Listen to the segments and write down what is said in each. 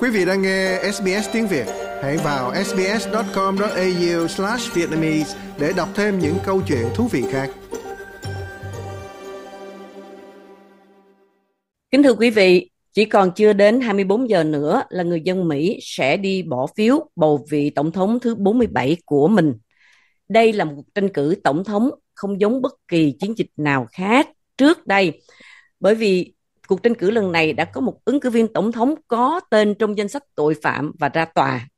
Quý vị đang nghe SBS tiếng Việt, hãy vào sbs.com.au vietnamese để đọc thêm những câu chuyện thú vị khác. Kính thưa quý vị, chỉ còn chưa đến 24 giờ nữa là người dân Mỹ sẽ đi bỏ phiếu bầu vị tổng thống thứ 47 của mình. Đây là một cuộc tranh cử tổng thống không giống bất kỳ chiến dịch nào khác trước đây bởi vì cuộc tranh cử lần này đã có một ứng cử viên tổng thống có tên trong danh sách tội phạm và ra tòa.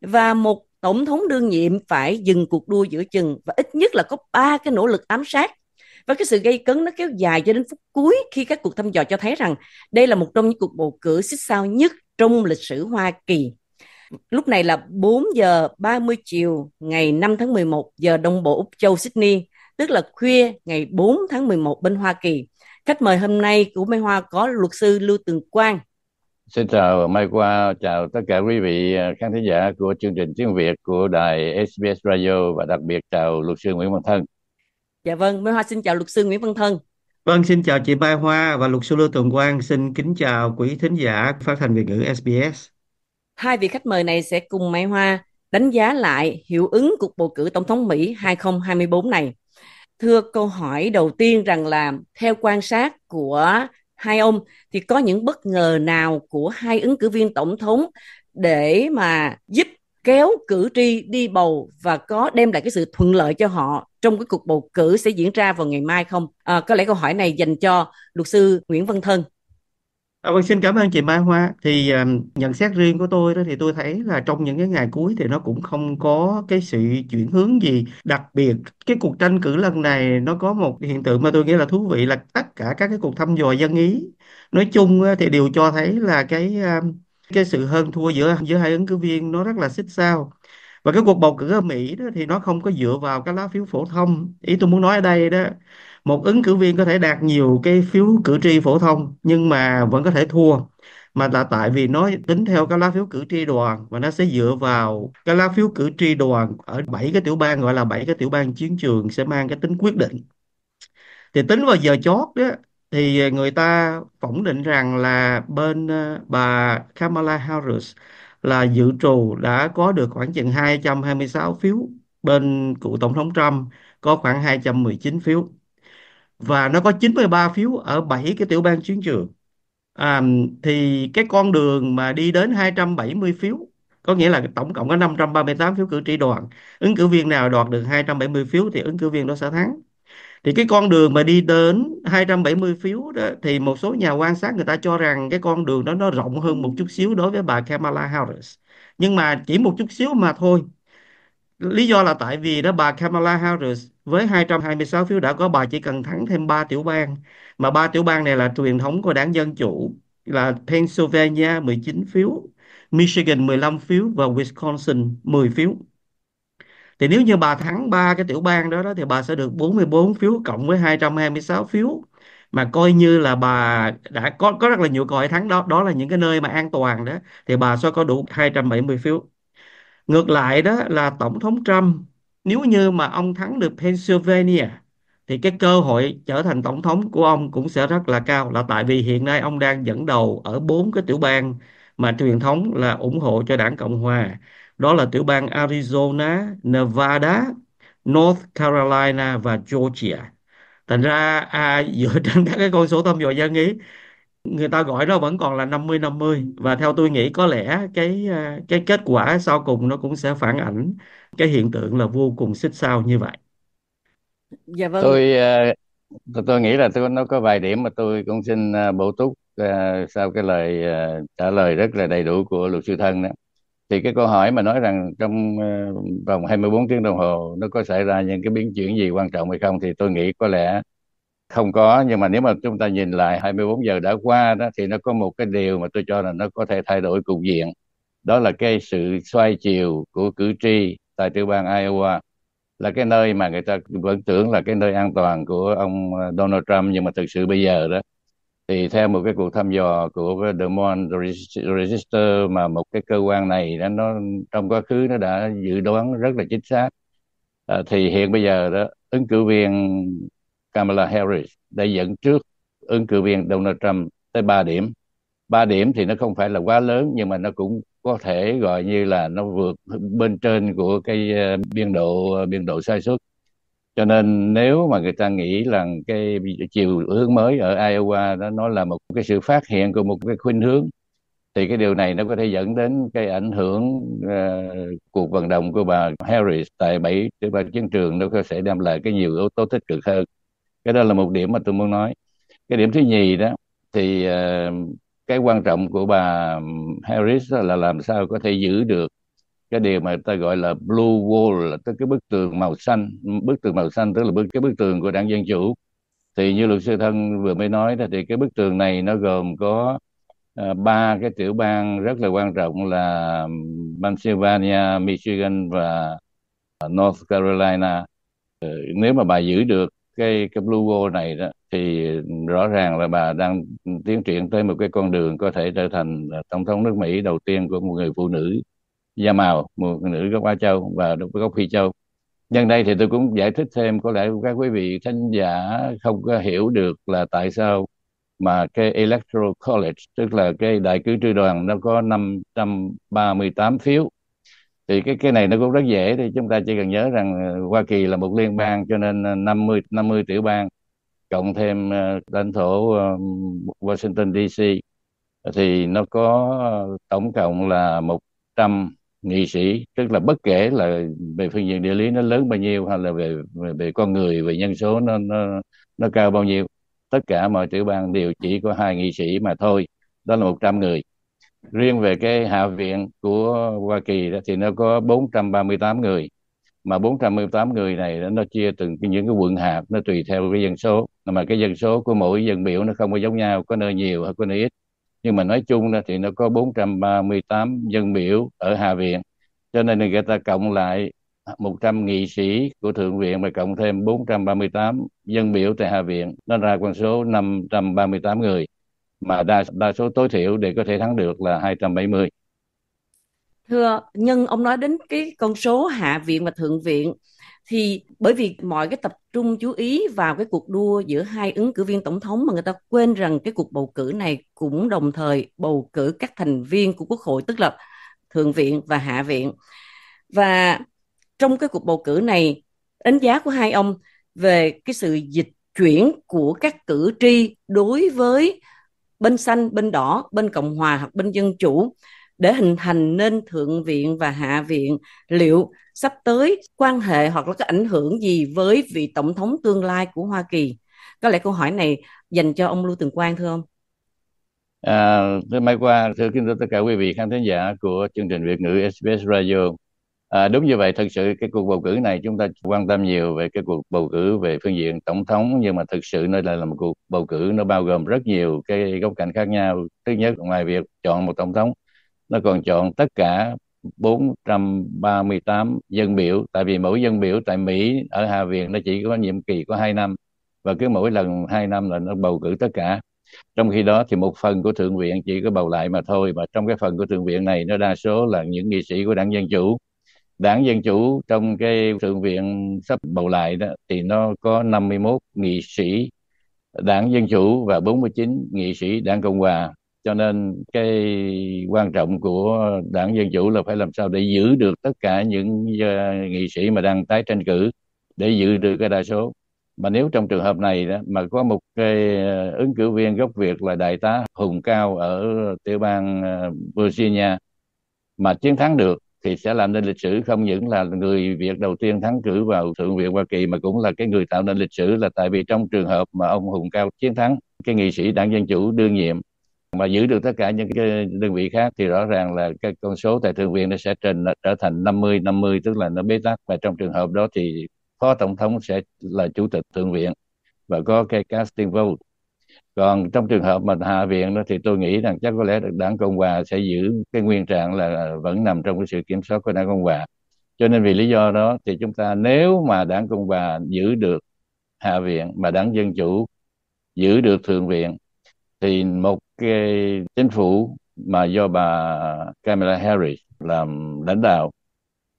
Và một tổng thống đương nhiệm phải dừng cuộc đua giữa chừng và ít nhất là có ba cái nỗ lực ám sát và cái sự gây cấn nó kéo dài cho đến phút cuối khi các cuộc thăm dò cho thấy rằng đây là một trong những cuộc bầu cử xích sao nhất trong lịch sử Hoa Kỳ. Lúc này là 4 giờ 30 chiều ngày 5 tháng 11 giờ Đông Bộ Úc Châu Sydney, tức là khuya ngày 4 tháng 11 bên Hoa Kỳ. Khách mời hôm nay của Mai Hoa có luật sư Lưu Tường Quang. Xin chào Mai Hoa, chào tất cả quý vị à, khán thính giả của chương trình tiếng Việt của đài SBS Radio và đặc biệt chào luật sư Nguyễn Văn Thân. Dạ vâng, Mai Hoa xin chào luật sư Nguyễn Văn Thân. Vâng, xin chào chị Mai Hoa và luật sư Lưu Tường Quang. Xin kính chào quý thính giả phát thanh Việt ngữ SBS. Hai vị khách mời này sẽ cùng Mai Hoa đánh giá lại hiệu ứng cuộc bầu cử tổng thống Mỹ 2024 này thưa câu hỏi đầu tiên rằng là theo quan sát của hai ông thì có những bất ngờ nào của hai ứng cử viên tổng thống để mà giúp kéo cử tri đi bầu và có đem lại cái sự thuận lợi cho họ trong cái cuộc bầu cử sẽ diễn ra vào ngày mai không? À, có lẽ câu hỏi này dành cho luật sư Nguyễn Văn Thân. À, vâng, xin cảm ơn chị Mai Hoa. Thì à, nhận xét riêng của tôi đó thì tôi thấy là trong những cái ngày cuối thì nó cũng không có cái sự chuyển hướng gì đặc biệt. Cái cuộc tranh cử lần này nó có một hiện tượng mà tôi nghĩ là thú vị là tất cả các cái cuộc thăm dò dân ý nói chung á, thì đều cho thấy là cái à, cái sự hơn thua giữa giữa hai ứng cử viên nó rất là xích sao. Và cái cuộc bầu cử ở Mỹ đó thì nó không có dựa vào cái lá phiếu phổ thông. Ý tôi muốn nói ở đây đó một ứng cử viên có thể đạt nhiều cái phiếu cử tri phổ thông nhưng mà vẫn có thể thua mà là tại vì nó tính theo cái lá phiếu cử tri đoàn và nó sẽ dựa vào cái lá phiếu cử tri đoàn ở bảy cái tiểu bang gọi là bảy cái tiểu bang chiến trường sẽ mang cái tính quyết định thì tính vào giờ chót đó thì người ta phỏng định rằng là bên ờ, bà Kamala Harris là dự trù đã có được khoảng chừng 226 phiếu bên cựu tổng thống Trump có khoảng 219 phiếu và nó có 93 phiếu ở 7 cái tiểu bang chiến trường à, thì cái con đường mà đi đến 270 phiếu có nghĩa là tổng cộng có 538 phiếu cử tri đoàn ứng cử viên nào đoạt được 270 phiếu thì ứng cử viên đó sẽ thắng thì cái con đường mà đi đến 270 phiếu đó thì một số nhà quan sát người ta cho rằng cái con đường đó nó rộng hơn một chút xíu đối với bà Kamala Harris nhưng mà chỉ một chút xíu mà thôi lý do là tại vì đó bà Kamala Harris với 226 phiếu đã có bà chỉ cần thắng thêm 3 tiểu bang mà ba tiểu bang này là truyền thống của đảng Dân Chủ là Pennsylvania 19 phiếu, Michigan 15 phiếu và Wisconsin 10 phiếu. Thì nếu như bà thắng ba cái tiểu bang đó đó thì bà sẽ được 44 phiếu cộng với 226 phiếu mà coi như là bà đã có có rất là nhiều còi thắng đó đó là những cái nơi mà an toàn đó thì bà sẽ có đủ 270 phiếu Ngược lại đó là Tổng thống Trump nếu như mà ông thắng được Pennsylvania thì cái cơ hội trở thành tổng thống của ông cũng sẽ rất là cao là tại vì hiện nay ông đang dẫn đầu ở bốn cái tiểu bang mà truyền thống là ủng hộ cho đảng Cộng hòa. Đó là tiểu bang Arizona, Nevada, North Carolina và Georgia. Thành ra à, dựa trên các cái con số thăm dò dân ý người ta gọi nó vẫn còn là 50-50 và theo tôi nghĩ có lẽ cái à, cái kết quả sau cùng nó cũng sẽ phản ảnh cái hiện tượng là vô cùng xích sao như vậy. Dạ vâng. Tôi à, tôi nghĩ là tôi nó có vài điểm mà tôi cũng xin à, bổ túc sau cái lời trả lời rất là đầy đủ của luật sư thân đó. Thì cái câu hỏi mà nói rằng trong vòng 24 tiếng đồng hồ nó có xảy ra những cái biến chuyển gì quan trọng hay không thì tôi nghĩ có lẽ không có nhưng mà nếu mà chúng ta nhìn lại 24 giờ đã qua đó thì nó có một cái điều mà tôi cho là nó có thể thay đổi cục diện đó là cái sự xoay chiều của cử tri tại tiểu bang Iowa là cái nơi mà người ta vẫn tưởng là cái nơi an toàn của ông ờ, Donald Trump nhưng mà thực sự bây giờ đó thì theo một cái cuộc thăm dò của The Mon Register mà một cái cơ quan này đó, nó trong quá khứ nó đã dự đoán rất là chính xác à, thì hiện bây giờ đó ứng cử viên Kamala Harris đã dẫn trước ứng cử viên Donald Trump tới 3 điểm. 3 điểm thì nó không phải là quá lớn nhưng mà nó cũng có thể gọi như là nó vượt bên trên của cái ờ, biên độ ờ, biên độ sai suất. Cho nên nếu mà người ta nghĩ rằng cái chiều hướng mới ở Iowa đó nó là một cái sự phát hiện của một cái khuynh hướng thì cái điều này nó có thể dẫn đến cái ảnh hưởng uh, cuộc vận động của bà Harris tại bảy trên ba chiến trường nó có sẽ đem lại cái nhiều yếu tố tích cực hơn cái đó là một điểm mà tôi muốn nói cái điểm thứ nhì đó thì ờ, cái quan trọng của bà Harris là làm sao có thể giữ được cái điều mà ta gọi là blue wall là tức cái bức tường màu xanh bức tường màu xanh tức là bức cái bức tường của đảng dân chủ thì như luật sư thân vừa mới nói thì cái bức tường này nó gồm có ờ, ba uh, cái tiểu bang rất là quan trọng là Pennsylvania, Michigan và ờ, North Carolina. Uh, nếu mà bà giữ được cái cái blue wall này đó thì rõ ràng là bà đang tiến triển tới một cái con đường có thể trở thành à, tổng thống nước Mỹ đầu tiên của một người phụ nữ da màu, một người nữ gốc Á Châu và gốc Phi Châu. Nhân đây thì tôi cũng giải thích thêm có lẽ các quý vị khán giả không có hiểu được là tại sao mà cái Electoral College tức là cái đại cử tri đoàn nó có 538 phiếu thì cái cái này nó cũng rất dễ thì chúng ta chỉ cần nhớ rằng ờ, Hoa Kỳ là một liên bang cho nên 50 ờ, 50 tiểu bang cộng thêm ờ, lãnh thổ Washington DC thì nó có tổng cộng là 100 nghị sĩ tức là bất kể là về phương diện địa lý nó lớn bao nhiêu hay là về về, về con người về nhân số nó nó nó cao bao nhiêu tất cả mọi tiểu bang đều chỉ có hai nghị sĩ mà thôi đó là 100 người riêng về cái hạ viện của Hoa Kỳ đó thì nó có 438 người mà 438 người này nó chia từng những cái quận hạt nó tùy theo cái dân số mà cái dân số của mỗi dân biểu nó không có giống nhau có nơi nhiều hay có nơi ít nhưng mà nói chung ra thì nó có 438 dân biểu ở Hạ viện cho nên người ta cộng lại 100 nghị sĩ của Thượng viện và cộng thêm 438 dân biểu tại Hạ viện nó ra con số 538 người mà đa đa số tối thiểu để có thể thắng được là 270. Thưa, nhưng ông nói đến cái con số hạ viện và thượng viện thì bởi vì mọi cái tập trung chú ý vào cái cuộc đua giữa hai ứng cử viên tổng thống mà người ta quên rằng cái cuộc bầu cử này cũng đồng thời bầu cử các thành viên của quốc hội tức là thượng viện và hạ viện. Và trong cái cuộc bầu cử này đánh giá của hai ông về cái sự dịch chuyển của các cử tri đối với bên xanh bên đỏ bên cộng hòa hoặc bên dân chủ để hình thành nên thượng viện và hạ viện liệu sắp tới quan hệ hoặc là có ảnh hưởng gì với vị tổng thống tương lai của Hoa Kỳ có lẽ câu hỏi này dành cho ông Lưu Tường Quang thưa ông à, thưa Mai Qua thưa kính thưa tất cả quý vị khán thính giả của chương trình Việt ngữ SBS Radio À, đúng như vậy, thực sự cái cuộc bầu cử này chúng ta quan tâm nhiều về cái cuộc bầu cử về phương diện tổng thống nhưng mà thực sự nó là, là một cuộc bầu cử nó bao gồm rất nhiều cái góc cạnh khác nhau. Thứ nhất ngoài việc chọn một tổng thống, nó còn chọn tất cả 438 dân biểu tại vì mỗi dân biểu tại Mỹ ở Hạ viện nó chỉ có nhiệm kỳ có 2 năm và cứ mỗi lần 2 năm là nó bầu cử tất cả. Trong khi đó thì một phần của thượng viện chỉ có bầu lại mà thôi và trong cái phần của thượng viện này nó đa số là những nghị sĩ của đảng Dân chủ đảng Dân Chủ trong cái thượng viện sắp bầu lại đó thì nó có 51 nghị sĩ đảng Dân Chủ và 49 nghị sĩ đảng Cộng Hòa cho nên cái quan trọng của đảng dân chủ là phải làm sao để giữ được tất cả những ờ, nghị sĩ mà đang tái tranh cử để giữ được cái đa số mà nếu trong trường hợp này đó, mà có một cái ờ, ứng cử viên gốc việt là đại tá hùng cao ở tiểu bang uh, virginia mà chiến thắng được thì sẽ làm nên lịch sử không những là người Việt đầu tiên thắng cử vào Thượng viện Hoa Kỳ mà cũng là cái người tạo nên lịch sử là tại vì trong trường hợp mà ông Hùng Cao chiến thắng cái nghị sĩ đảng Dân Chủ đương nhiệm mà giữ được tất cả những cái đơn vị khác thì rõ ràng là cái con số tại thượng viện nó sẽ trình trở thành 50 50 tức là nó bế tắc và trong trường hợp đó thì phó tổng thống sẽ là chủ tịch thượng viện và có cái casting vote còn trong trường hợp mà hạ viện đó thì tôi nghĩ rằng chắc có lẽ đảng cộng hòa sẽ giữ cái nguyên trạng là vẫn nằm trong cái sự kiểm soát của đảng cộng hòa cho nên vì lý do đó thì chúng ta nếu mà đảng cộng hòa giữ được hạ viện mà đảng dân chủ giữ được thượng viện thì một cái chính phủ mà do bà Kamala Harris làm lãnh đạo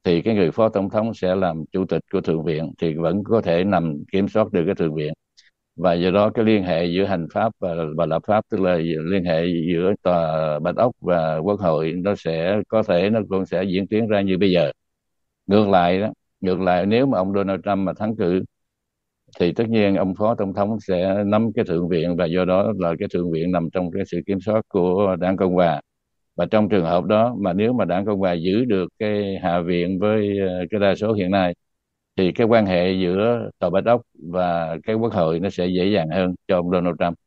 thì cái người phó tổng thống sẽ làm chủ tịch của thượng viện thì vẫn có thể nằm kiểm soát được cái thượng viện và do đó cái liên hệ giữa hành pháp và và lập pháp tức là liên hệ giữa tòa bạch ốc và quốc hội nó sẽ có thể nó cũng sẽ diễn tiến ra như bây giờ ngược lại đó ngược lại nếu mà ông Donald Trump mà thắng cử thì tất nhiên ông phó tổng thống sẽ nắm cái thượng viện và do đó là cái thượng viện nằm trong cái sự kiểm soát của đảng cộng hòa và trong trường hợp đó mà nếu mà đảng cộng hòa giữ được cái hạ viện với ờ, cái đa số hiện nay thì cái quan hệ giữa tòa Bạch Ốc và cái quốc hội nó sẽ dễ dàng hơn cho ông Donald Trump.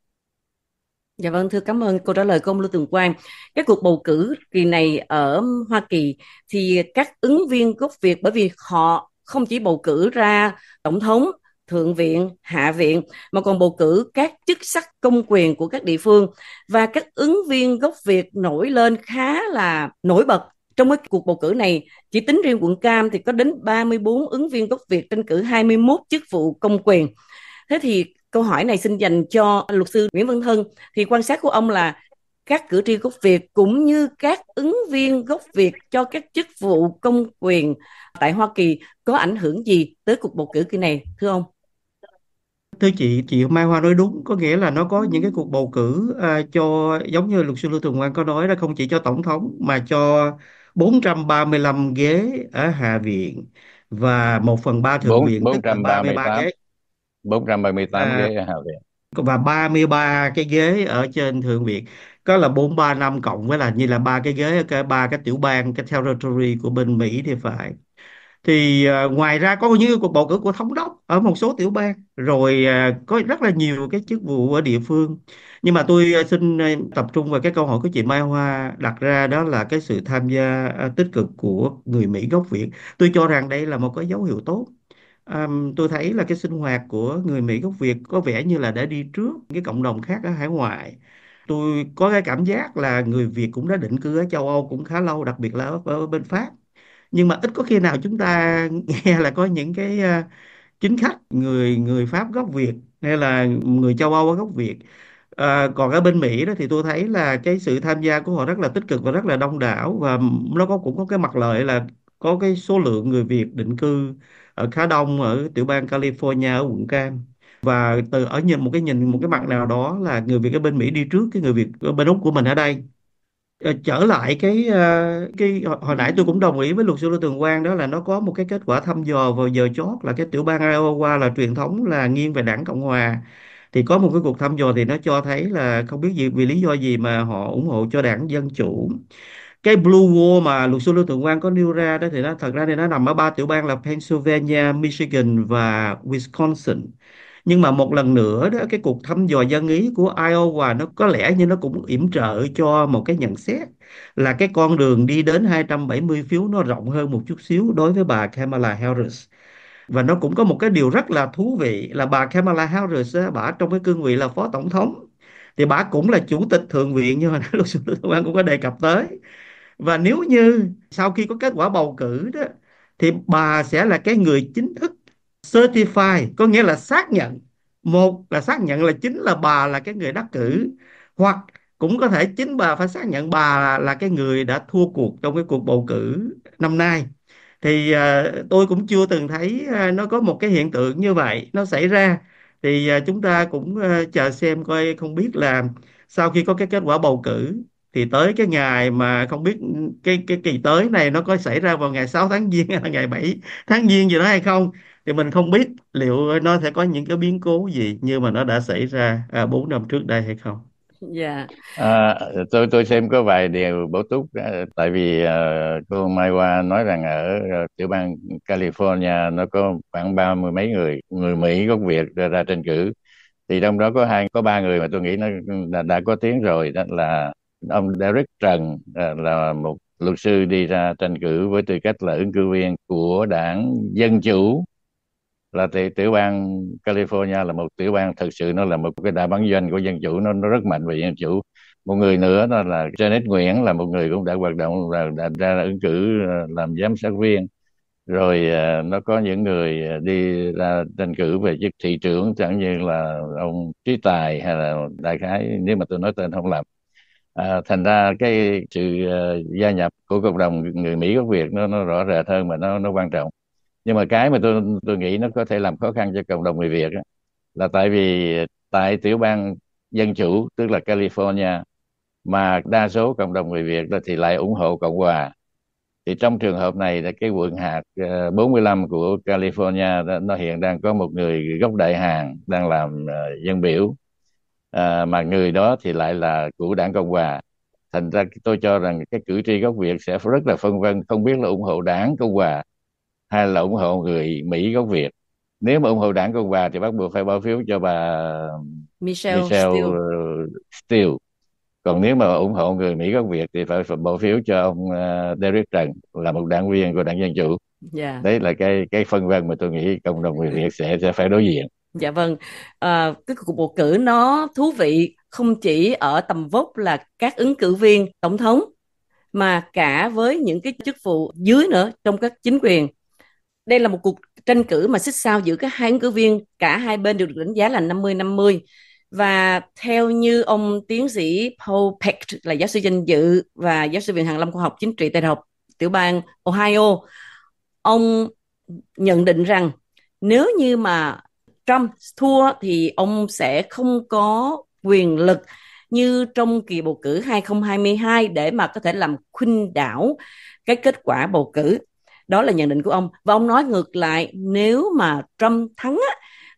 Dạ vâng, thưa cảm ơn câu trả lời của ông Lưu Tường Quang. Cái cuộc bầu cử kỳ này ở Hoa Kỳ thì các ứng viên gốc Việt bởi vì họ không chỉ bầu cử ra tổng thống, thượng viện, hạ viện mà còn bầu cử các chức sắc công quyền của các địa phương và các ứng viên gốc Việt nổi lên khá là nổi bật trong cái cuộc bầu cử này, chỉ tính riêng quận Cam thì có đến 34 ứng viên gốc Việt tranh cử 21 chức vụ công quyền. Thế thì câu hỏi này xin dành cho luật sư Nguyễn Văn Thân. Thì quan sát của ông là các cử tri gốc Việt cũng như các ứng viên gốc Việt cho các chức vụ công quyền tại Hoa Kỳ có ảnh hưởng gì tới cuộc bầu cử kỳ này thưa ông? Thưa chị, chị Mai Hoa nói đúng, có nghĩa là nó có những cái cuộc bầu cử à, cho giống như luật sư Lưu Tường Quang có nói là không chỉ cho tổng thống mà cho 435 ghế ở Hạ viện và 1 phần 3 Thượng 4, viện tức là 33 ghế 438 à, ghế ở Hạ viện và 33 cái ghế ở trên thượng viện có là 435 cộng với là như là ba cái ghế ở ba cái tiểu bang cái territory của bên Mỹ thì phải thì uh, ngoài ra có như cuộc bầu cử của thống đốc ở một số tiểu bang rồi uh, có rất là nhiều cái chức vụ ở địa phương nhưng mà tôi uh, xin uh, tập trung vào cái câu hỏi của chị Mai Hoa đặt ra đó là cái sự tham gia uh, tích cực của người Mỹ gốc Việt tôi cho rằng đây là một cái dấu hiệu tốt Um, tôi thấy là cái sinh hoạt của người Mỹ gốc Việt có vẻ như là đã đi trước cái cộng đồng khác ở hải ngoại tôi có cái cảm giác là người Việt cũng đã định cư ở châu Âu cũng khá lâu đặc biệt là ở bên Pháp nhưng mà ít có khi nào chúng ta nghe là có những cái uh, chính khách người người Pháp gốc Việt hay là người châu Âu gốc Việt À, còn ở bên Mỹ đó thì tôi thấy là cái sự tham gia của họ rất là tích cực và rất là đông đảo và nó có cũng có cái mặt lợi là có cái số lượng người Việt định cư ở khá đông ở tiểu bang California ở quận Cam và từ ở nhìn một cái nhìn một cái mặt nào đó là người Việt ở bên Mỹ đi trước cái người Việt ở bên Úc của mình ở đây Ờ, trở lại cái ờ, cái hồi nãy tôi cũng đồng ý với luật sư Lê Tường Quang đó là nó có một cái kết quả thăm dò vào giờ chót là cái tiểu bang Iowa là truyền thống là nghiêng về đảng Cộng hòa thì có một cái cuộc thăm dò thì nó cho thấy là không biết gì vì lý do gì mà họ ủng hộ cho đảng Dân chủ cái blue wall mà luật sư Lưu Tường Quang có nêu ra đó thì nó thật ra thì nó nằm ở ba tiểu bang là Pennsylvania, Michigan và Wisconsin nhưng mà một lần nữa đó cái cuộc thăm dò dân ý của Iowa nó có lẽ như nó cũng yểm trợ cho một cái nhận xét là cái con đường đi đến 270 phiếu nó rộng hơn một chút xíu đối với bà Kamala Harris và nó cũng có một cái điều rất là thú vị là bà Kamala Harris bà trong cái cương vị là phó tổng thống thì bà cũng là chủ tịch thượng viện như hồi nãy luật sư Quang cũng có đề cập tới và nếu như sau khi có kết quả bầu cử đó thì bà sẽ là cái người chính thức certify có nghĩa là xác nhận một là xác nhận là chính là bà là cái người đắc cử hoặc cũng có thể chính bà phải xác nhận bà là, là cái người đã thua cuộc trong cái cuộc bầu cử năm nay thì uh, tôi cũng chưa từng thấy uh, nó có một cái hiện tượng như vậy nó xảy ra thì uh, chúng ta cũng uh, chờ xem coi không biết là sau khi có cái kết quả bầu cử thì tới cái ngày mà không biết cái cái kỳ tới này nó có xảy ra vào ngày 6 tháng giêng hay là ngày 7 tháng giêng gì đó hay không thì mình không biết liệu nó sẽ có những cái biến cố gì như mà nó đã xảy ra à, 4 năm trước đây hay không Dạ. À, tôi tôi xem có vài điều bổ túc tại vì uh, cô Mai Hoa nói rằng ở uh, tiểu bang California nó có khoảng ba mươi mấy người người Mỹ gốc Việt ra, ra tranh cử thì trong đó có hai có ba người mà tôi nghĩ nó đã, đã có tiếng rồi đó là ông Derek Trần uh, là một luật sư đi ra tranh cử với tư cách là ứng cử viên của đảng Dân Chủ là thì tiểu bang California là một tiểu bang thực sự nó là một cái đại bản doanh của dân chủ nó, nó rất mạnh về dân chủ một người nữa đó là Janet Nguyễn là một người cũng đã hoạt động là đã ra ứng cử ờ, làm giám sát viên rồi ờ, nó có những người ờ, đi ra tranh cử về chức thị trưởng chẳng như là ông Trí Tài hay là đại khái nếu mà tôi nói tên không làm à, thành ra cái sự gia nhập của cộng đồng người Mỹ gốc Việt nó nó rõ rệt hơn mà nó nó quan trọng nhưng mà cái mà tôi tôi nghĩ nó có thể làm khó khăn cho cộng đồng người Việt đó, là tại vì tại tiểu bang dân chủ tức là California mà đa số cộng đồng người Việt đó thì lại ủng hộ Cộng hòa thì trong trường hợp này là cái quận hạt 45 ờ, của California đó, nó hiện đang có một người gốc đại Hàn đang làm uh, dân biểu à, mà người đó thì lại là của đảng Cộng hòa thành ra tôi cho rằng cái cử tri gốc Việt sẽ rất là phân vân không biết là ủng hộ đảng Cộng hòa hay là ủng hộ người Mỹ gốc Việt nếu mà ủng hộ đảng Cộng hòa thì bắt buộc phải bỏ phiếu cho bà Michelle, Michelle Steele. Steele còn nếu mà ủng hộ người Mỹ gốc Việt thì phải bỏ phiếu cho ông ờ, Derek Trần là một đảng viên của đảng Dân Chủ yeah. Dạ. đấy là cái cái phân vân mà tôi nghĩ cộng đồng người Việt sẽ sẽ phải đối diện dạ vâng à, cái cuộc bầu cử nó thú vị không chỉ ở tầm vóc là các ứng cử viên tổng thống mà cả với những cái chức vụ dưới nữa trong các chính quyền đây là một cuộc tranh cử mà xích sao giữa các hai ứng cử viên, cả hai bên đều được đánh giá là 50-50. Và theo như ông tiến sĩ Paul Peck là giáo sư danh dự và giáo sư viện hàng lâm khoa học chính trị tại đại học tiểu bang Ohio, ông nhận định rằng nếu như mà Trump thua thì ông sẽ không có quyền lực như trong kỳ bầu cử 2022 để mà có thể làm khuynh đảo cái kết quả bầu cử đó là nhận định của ông và ông nói ngược lại nếu mà Trump thắng á,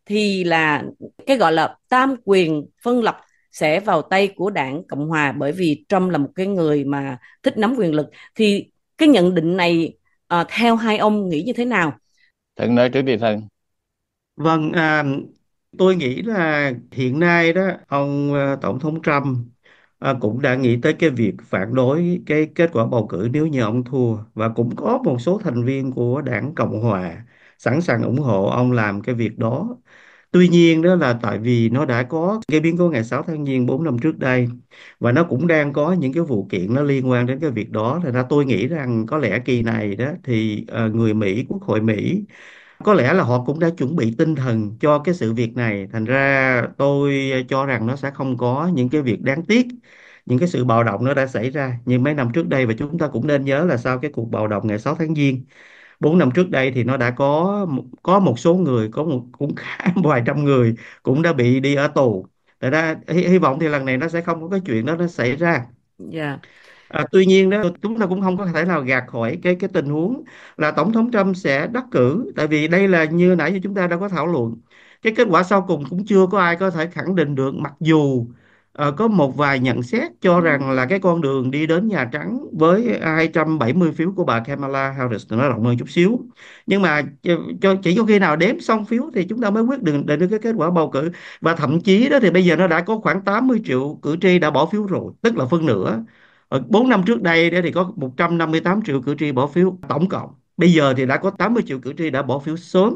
thì là cái gọi là tam quyền phân lập sẽ vào tay của đảng Cộng Hòa bởi vì Trump là một cái người mà thích nắm quyền lực thì cái nhận định này à, theo hai ông nghĩ như thế nào? Thần nói trước đi thần. Vâng, à, tôi nghĩ là hiện nay đó ông ờ, Tổng thống Trump À, cũng đã nghĩ tới cái việc phản đối cái kết quả bầu cử nếu như ông thua và cũng có một số thành viên của đảng Cộng hòa sẵn sàng ủng hộ ông làm cái việc đó. Tuy nhiên đó là tại vì nó đã có cái biến cố ngày 6 tháng Giêng 4 năm trước đây và nó cũng đang có những cái vụ kiện nó liên quan đến cái việc đó. thì ra tôi nghĩ rằng có lẽ kỳ này đó thì ờ, người Mỹ, Quốc hội Mỹ có lẽ là họ cũng đã chuẩn bị tinh thần cho cái sự việc này thành ra tôi cho rằng nó sẽ không có những cái việc đáng tiếc những cái sự bạo động nó đã xảy ra như mấy năm trước đây và chúng ta cũng nên nhớ là sau cái cuộc bạo động ngày 6 tháng Giêng 4 năm trước đây thì nó đã có có một số người có một cũng khá vài trăm người cũng đã bị đi ở tù. Tại ra hy, hy vọng thì lần này nó sẽ không có cái chuyện đó nó xảy ra. Dạ à, tuy nhiên đó chúng ta cũng không có thể nào gạt khỏi cái cái tình huống là tổng thống Trump sẽ đắc cử tại vì đây là như nãy như chúng ta đã có thảo luận cái kết quả sau cùng cũng chưa có ai có thể khẳng định được mặc dù uh, có một vài nhận xét cho rằng là cái con đường đi đến Nhà Trắng với 270 phiếu của bà Kamala Harris nó rộng hơn chút xíu nhưng mà ờ, cho chỉ có khi nào đếm xong phiếu thì chúng ta mới quyết định định được cái kết quả bầu cử và thậm chí đó thì bây giờ nó đã có khoảng 80 triệu cử tri đã bỏ phiếu rồi tức là phân nửa 4 ờ, năm trước đây thì có 158 triệu cử tri bỏ phiếu tổng cộng. Bây giờ thì đã có 80 triệu cử tri đã bỏ phiếu sớm.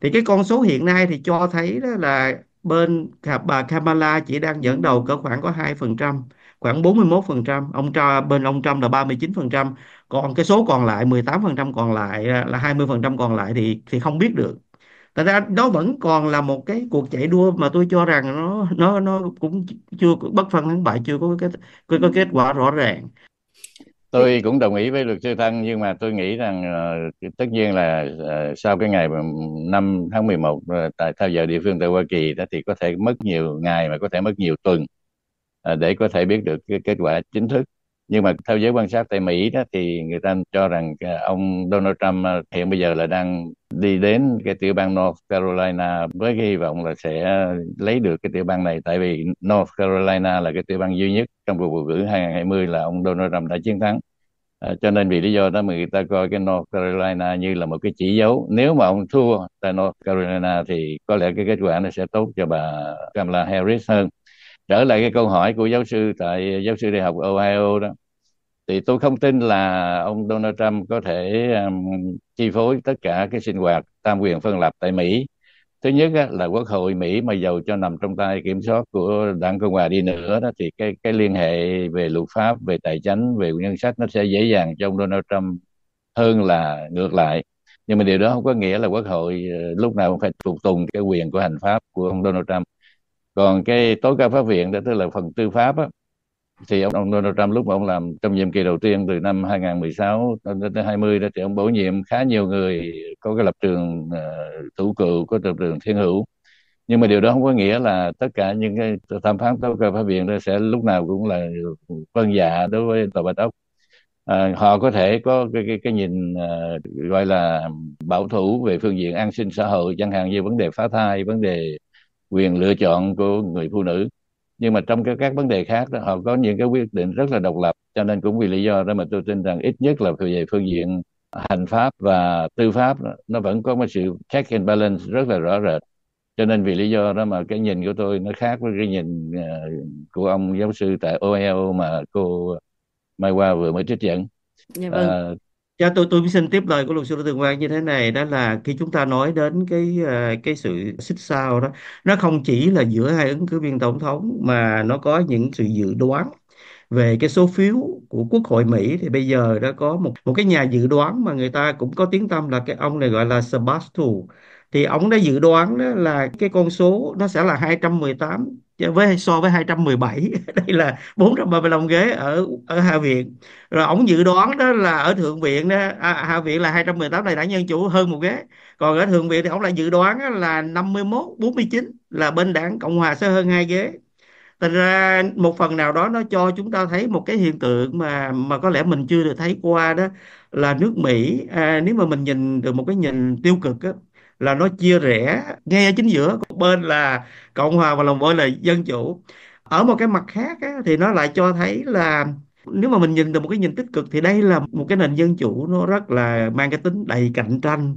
Thì cái con số hiện nay thì cho thấy đó là bên bà Kamala chỉ đang dẫn đầu cỡ khoảng có 2%, khoảng 41%, ông Trump, bên ông Trump là 39%, còn cái số còn lại 18% còn lại à, là 20% còn lại thì thì không biết được thật ra nó vẫn còn là một cái cuộc chạy đua mà tôi cho rằng nó nó nó cũng chưa bất phân thắng bại chưa có cái có, có kết quả rõ ràng tôi cũng đồng ý với luật sư thân nhưng mà tôi nghĩ rằng uh, tất nhiên là uh, sau cái ngày năm tháng 11 uh, ờ, tại theo giờ địa phương tại Hoa Kỳ đó thì có thể mất nhiều ngày mà có thể mất nhiều tuần uh, để có thể biết được cái kết quả chính thức nhưng mà theo giới quan sát tại Mỹ đó thì người ta cho rằng ờ, ông Donald Trump ờ, hiện bây giờ là đang đi đến cái tiểu bang North Carolina với cái hy vọng là sẽ lấy được cái tiểu bang này tại vì North Carolina là cái tiểu bang duy nhất trong cuộc bầu cử 2020 là ông Donald Trump đã chiến thắng à, cho nên vì lý do đó mà người ta coi cái North Carolina như là một cái chỉ dấu nếu mà ông thua tại North Carolina thì có lẽ cái kết quả nó sẽ tốt cho bà Kamala Harris hơn trở lại cái câu hỏi của giáo sư tại giáo sư đại học Ohio đó thì tôi không tin là ông Donald Trump có thể um, chi phối tất cả cái sinh hoạt tam quyền phân lập tại Mỹ thứ nhất á, là quốc hội Mỹ mà giàu cho nằm trong tay kiểm soát của đảng Cộng hòa đi nữa đó thì cái cái liên hệ về luật pháp về tài chính về ngân sách nó sẽ dễ dàng cho ông Donald Trump hơn là ngược lại nhưng mà điều đó không có nghĩa là quốc hội ờ, lúc nào cũng phải phục tùng cái quyền của hành pháp của ông Donald Trump còn cái tối cao pháp viện đó tức là phần tư pháp á, thì ông, ông Donald Trump lúc mà ông làm trong nhiệm kỳ đầu tiên từ năm 2016 đến 2020 đó thì ông bổ nhiệm khá nhiều người có cái lập trường uh, thủ cựu có lập trường thiên hữu nhưng mà điều đó không có nghĩa là tất cả những cái tham phán tối cao pháp viện đó sẽ lúc nào cũng là vâng dạ đối với tòa bạch ốc à, họ có thể có cái cái, cái nhìn uh, gọi là bảo thủ về phương diện an sinh xã hội chẳng hạn như vấn đề phá thai vấn đề quyền lựa chọn của người phụ nữ nhưng mà trong các các vấn đề khác đó, họ có những cái quyết định rất là độc lập cho nên cũng vì lý do đó mà tôi tin rằng ít nhất là về phương diện hành pháp và tư pháp nó vẫn có một sự check and balance rất là rõ rệt cho nên vì lý do đó mà cái nhìn của tôi nó khác với cái nhìn ờ, của ông giáo sư tại OEO e mà cô Mai Hoa vừa mới trích dẫn. Dạ vâng. à, Dạ, tôi tôi xin tiếp lời của luật sư Đỗ Tường Quang như thế này đó là khi chúng ta nói đến cái ờ, cái sự xích sao đó nó không chỉ là giữa hai ứng cử viên tổng thống mà nó có những sự dự đoán về cái số phiếu của Quốc hội Mỹ thì bây giờ đã có một một cái nhà dự đoán mà người ta cũng có tiếng tăm là cái ông này gọi là Sebastian thì ông đã dự đoán đó là cái con số nó sẽ là 218 Dạ, với so với 217 đây là 435 ghế ở ở hạ viện rồi ổng dự đoán đó là ở thượng viện đó à, hạ viện là 218 đại đảng dân chủ hơn một ghế còn ở thượng viện thì ổng lại dự đoán là 51 49 là bên đảng cộng hòa sẽ hơn hai ghế thành ra một phần nào đó nó cho chúng ta thấy một cái hiện tượng mà mà có lẽ mình chưa được thấy qua đó là nước Mỹ à, nếu mà mình nhìn từ một cái nhìn tiêu cực á là nó chia rẽ ngay ở chính giữa một bên là cộng hòa và lòng bên là dân chủ ở một cái mặt khác á, thì nó lại cho thấy là nếu mà mình nhìn từ một cái nhìn tích cực thì đây là một cái nền dân chủ nó rất là mang cái tính đầy cạnh tranh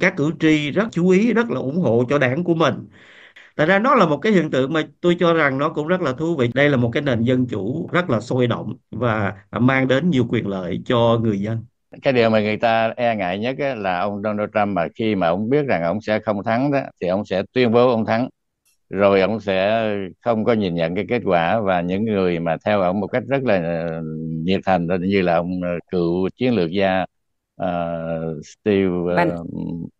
các cử tri rất chú ý rất là ủng hộ cho đảng của mình tại ra nó là một cái hiện tượng mà tôi cho rằng nó cũng rất là thú vị đây là một cái nền dân chủ rất là sôi động và mang đến nhiều quyền lợi cho người dân cái điều mà người ta e ngại nhất là ông Donald Trump mà khi mà ông biết rằng ông sẽ không thắng đó thì ông sẽ tuyên bố ông thắng rồi ông sẽ không có nhìn nhận cái kết quả và những người mà theo ông một cách rất là ờ, nhiệt thành như là ông ờ, cựu chiến lược gia uh, Steve uh,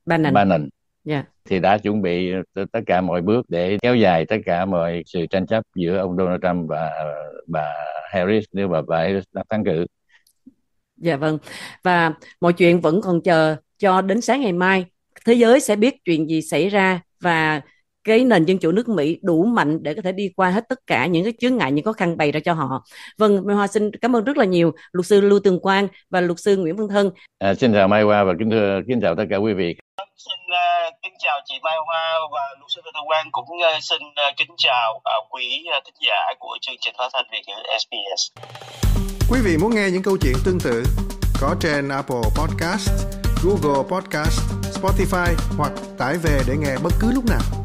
Bannon, Bannon. Yeah. Dạ. thì đã chuẩn bị tất cả mọi bước để kéo dài tất cả mọi sự tranh chấp giữa ông Donald Trump và bà Harris nếu bà, bà Harris đã thắng cử dạ vâng và mọi chuyện vẫn còn chờ cho đến sáng ngày mai thế giới sẽ biết chuyện gì xảy ra và cái nền dân chủ nước Mỹ đủ mạnh để có thể đi qua hết tất cả những cái chướng ngại những khó khăn bày ra cho họ vâng Mai Hoa xin cảm ơn rất là nhiều luật sư Lưu Tường Quang và luật sư Nguyễn Văn Thân à, xin chào Mai Hoa và kính thưa kính chào tất cả quý vị xin uh, kính chào chị Mai Hoa và luật sư lưu Tường Quang cũng uh, xin uh, kính chào uh, quý uh, thính giả của chương trình phát thanh Việt ngữ SBS. Quý vị muốn nghe những câu chuyện tương tự có trên Apple Podcast, Google Podcast, Spotify hoặc tải về để nghe bất cứ lúc nào.